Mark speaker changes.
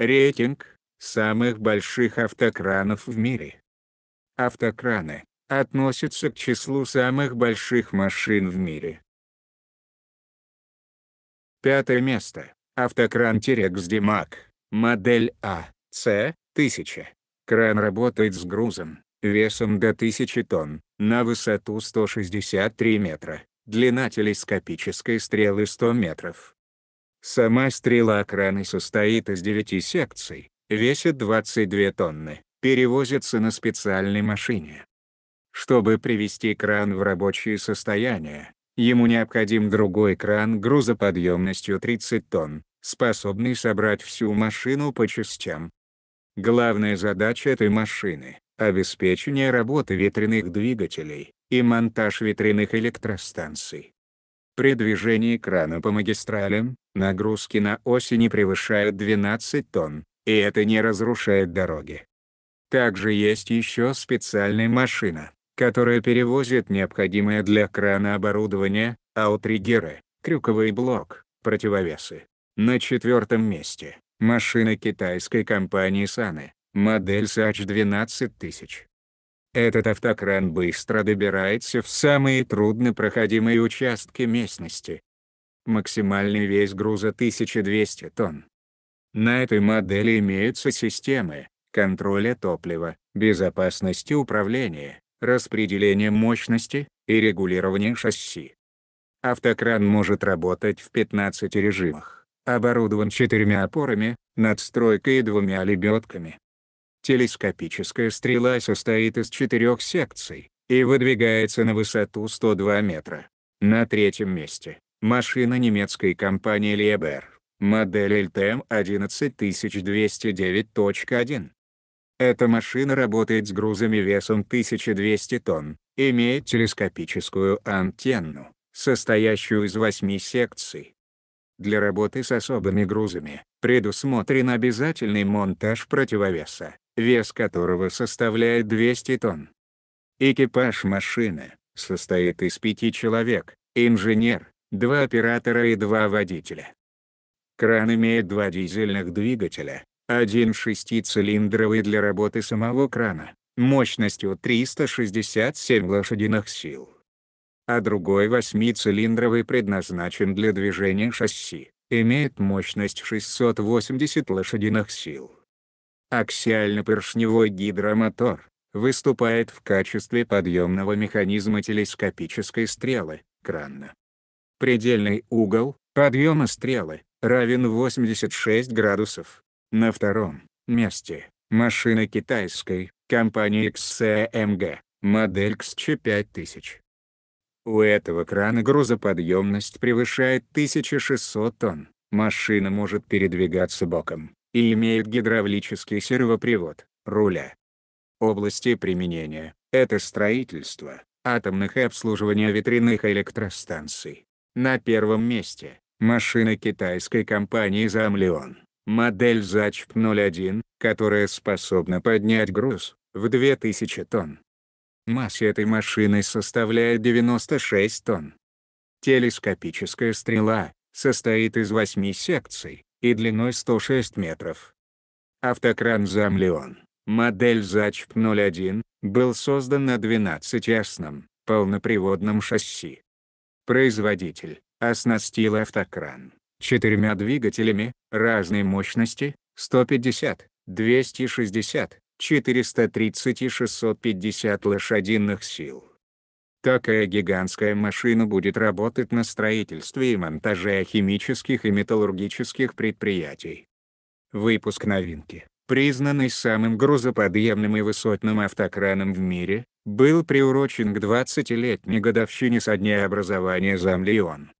Speaker 1: Рейтинг самых больших автокранов в мире. Автокраны относятся к числу самых больших машин в мире. Пятое место. Автокран T-Rex d модель А, С, 1000. Кран работает с грузом, весом до 1000 тонн, на высоту 163 метра, длина телескопической стрелы 100 метров, Сама стрела краны состоит из 9 секций, весит 22 тонны, перевозится на специальной машине. Чтобы привести кран в рабочее состояние, ему необходим другой кран грузоподъемностью 30 тонн, способный собрать всю машину по частям. Главная задача этой машины — обеспечение работы ветряных двигателей и монтаж ветряных электростанций. При движении крана по магистралям, нагрузки на оси не превышают 12 тонн, и это не разрушает дороги. Также есть еще специальная машина, которая перевозит необходимое для крана оборудование, аутригеры, крюковый блок, противовесы. На четвертом месте – машина китайской компании Саны, модель SAH 12000. Этот автокран быстро добирается в самые труднопроходимые участки местности. Максимальный вес груза 1200 тонн. На этой модели имеются системы контроля топлива, безопасности управления, распределения мощности и регулирования шасси. Автокран может работать в 15 режимах, оборудован четырьмя опорами, надстройкой и двумя лебедками. Телескопическая стрела состоит из четырех секций и выдвигается на высоту 102 метра. На третьем месте – машина немецкой компании Liebherr модель LTM 11209.1. Эта машина работает с грузами весом 1200 тонн, имеет телескопическую антенну, состоящую из восьми секций. Для работы с особыми грузами предусмотрен обязательный монтаж противовеса вес которого составляет 200 тонн. Экипаж машины состоит из пяти человек, инженер, два оператора и два водителя. Кран имеет два дизельных двигателя, один шестицилиндровый для работы самого крана, мощностью 367 лошадиных сил, а другой восьмицилиндровый предназначен для движения шасси, имеет мощность 680 лошадиных сил. Аксиально-поршневой гидромотор выступает в качестве подъемного механизма телескопической стрелы, крана. Предельный угол подъема стрелы равен 86 градусов. На втором месте машина китайской компании XCMG, модель XC5000. У этого крана грузоподъемность превышает 1600 тонн. Машина может передвигаться боком и имеют гидравлический сервопривод, руля. Области применения – это строительство, атомных и обслуживание ветряных электростанций. На первом месте – машина китайской компании «Замлеон», модель «Зачп-01», которая способна поднять груз в 2000 тонн. Масса этой машины составляет 96 тонн. Телескопическая стрела состоит из восьми секций, и длиной 106 метров. Автокран «Замлеон», модель «Зачп-01», был создан на 12-ясном, полноприводном шасси. Производитель оснастил автокран четырьмя двигателями разной мощности 150, 260, 430 и 650 лошадиных сил. Такая гигантская машина будет работать на строительстве и монтаже химических и металлургических предприятий. Выпуск новинки, признанный самым грузоподъемным и высотным автокраном в мире, был приурочен к 20-летней годовщине со дня образования Замлион.